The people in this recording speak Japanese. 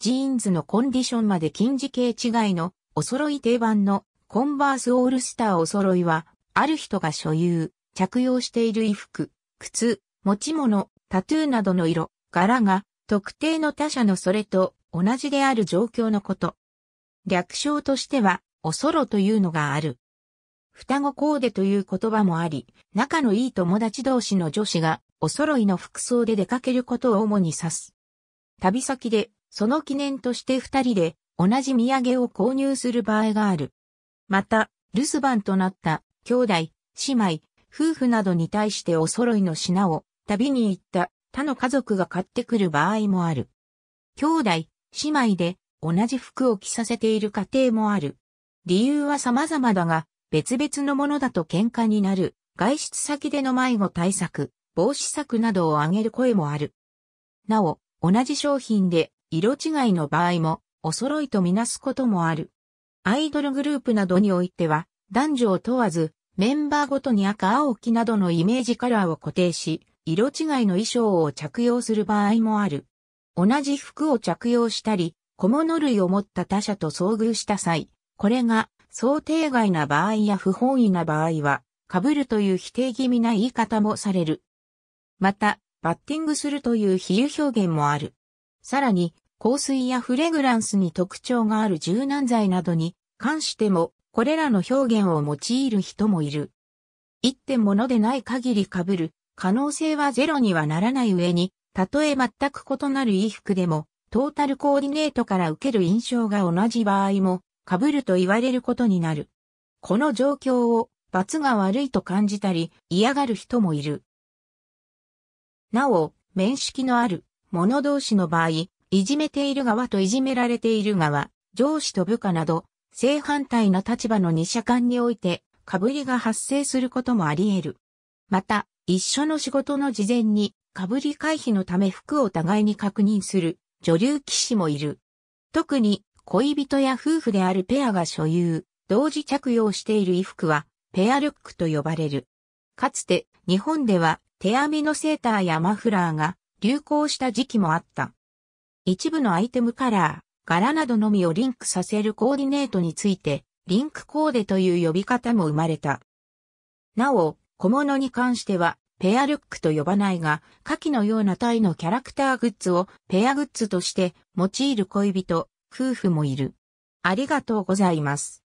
ジーンズのコンディションまで近似系違いのお揃い定番のコンバースオールスターお揃いは、ある人が所有、着用している衣服、靴、持ち物、タトゥーなどの色、柄が特定の他者のそれと同じである状況のこと。略称としては、お揃というのがある。双子コーデという言葉もあり、仲のいい友達同士の女子がお揃いの服装で出かけることを主に指す。旅先でその記念として二人で同じ土産を購入する場合がある。また、留守番となった兄弟、姉妹、夫婦などに対してお揃いの品を旅に行った他の家族が買ってくる場合もある。兄弟、姉妹で同じ服を着させている家庭もある。理由は様々だが、別々のものだと喧嘩になる、外出先での迷子対策、防止策などを挙げる声もある。なお、同じ商品で色違いの場合も、お揃いとみなすこともある。アイドルグループなどにおいては、男女を問わず、メンバーごとに赤青黄などのイメージカラーを固定し、色違いの衣装を着用する場合もある。同じ服を着用したり、小物類を持った他者と遭遇した際、これが想定外な場合や不本意な場合は、被るという否定気味な言い方もされる。また、バッティングするという比喩表現もある。さらに、香水やフレグランスに特徴がある柔軟剤などに関しても、これらの表現を用いる人もいる。一点ものでない限り被る可能性はゼロにはならない上に、たとえ全く異なる衣服でも、トータルコーディネートから受ける印象が同じ場合も、被ると言われることになる。この状況を、罰が悪いと感じたり、嫌がる人もいる。なお、面識のある者同士の場合、いじめている側といじめられている側、上司と部下など、正反対の立場の二者間において、かぶりが発生することもあり得る。また、一緒の仕事の事前に、かぶり回避のため服を互いに確認する、女流騎士もいる。特に、恋人や夫婦であるペアが所有、同時着用している衣服は、ペアルックと呼ばれる。かつて、日本では、手編みのセーターやマフラーが、流行した時期もあった。一部のアイテムカラー、柄などのみをリンクさせるコーディネートについて、リンクコーデという呼び方も生まれた。なお、小物に関しては、ペアルックと呼ばないが、下記のようなタイのキャラクターグッズをペアグッズとして用いる恋人、夫婦もいる。ありがとうございます。